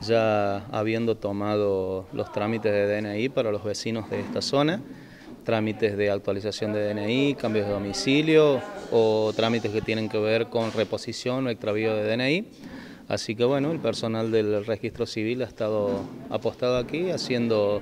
ya habiendo tomado los trámites de DNI para los vecinos de esta zona, trámites de actualización de DNI, cambios de domicilio o trámites que tienen que ver con reposición o extravío de DNI. Así que bueno, el personal del registro civil ha estado apostado aquí haciendo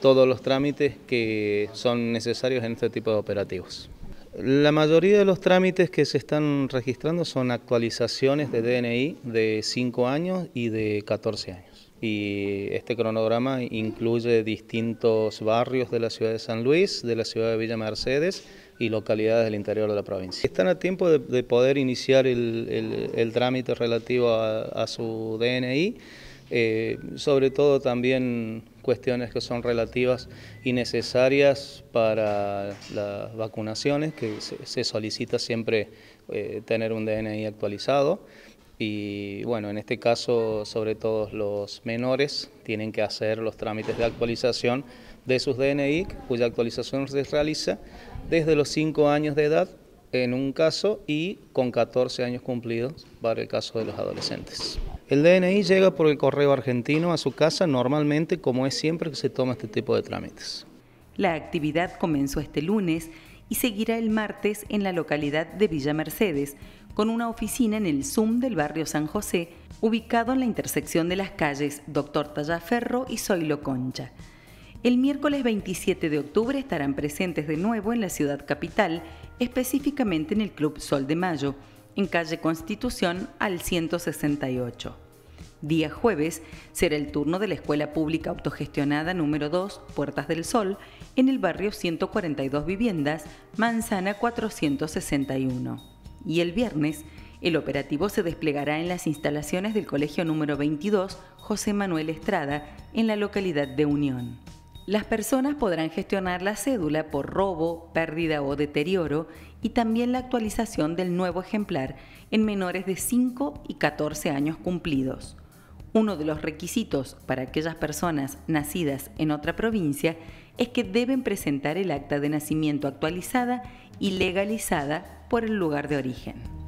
todos los trámites que son necesarios en este tipo de operativos. La mayoría de los trámites que se están registrando son actualizaciones de DNI de 5 años y de 14 años. Y este cronograma incluye distintos barrios de la ciudad de San Luis, de la ciudad de Villa Mercedes y localidades del interior de la provincia. Están a tiempo de, poder iniciar el, trámite relativo a su DNI. Eh, sobre todo también cuestiones que son relativas y necesarias para las vacunaciones, que se, solicita siempre eh, tener un DNI actualizado. Y bueno, en este caso, sobre todo los menores tienen que hacer los trámites de actualización de sus DNI, cuya actualización se realiza desde los 5 años de edad en un caso y con 14 años cumplidos para el caso de los adolescentes. El DNI llega por el correo argentino a su casa normalmente como es siempre que se toma este tipo de trámites. La actividad comenzó este lunes y seguirá el martes en la localidad de Villa Mercedes, con una oficina en el Zoom del barrio San José, ubicado en la intersección de las calles Doctor Tallaferro y Zoilo Concha. El miércoles 27 de octubre estarán presentes de nuevo en la ciudad capital, específicamente en el Club Sol de Mayo, en calle Constitución al 168. Día jueves será el turno de la Escuela Pública Autogestionada número 2, Puertas del Sol, en el barrio 142 Viviendas, Manzana 461. Y el viernes, el operativo se desplegará en las instalaciones del Colegio número 22, José Manuel Estrada, en la localidad de Unión. Las personas podrán gestionar la cédula por robo, pérdida o deterioro y también la actualización del nuevo ejemplar en menores de 5 y 14 años cumplidos. Uno de los requisitos para aquellas personas nacidas en otra provincia es que deben presentar el acta de nacimiento actualizada y legalizada por el lugar de origen.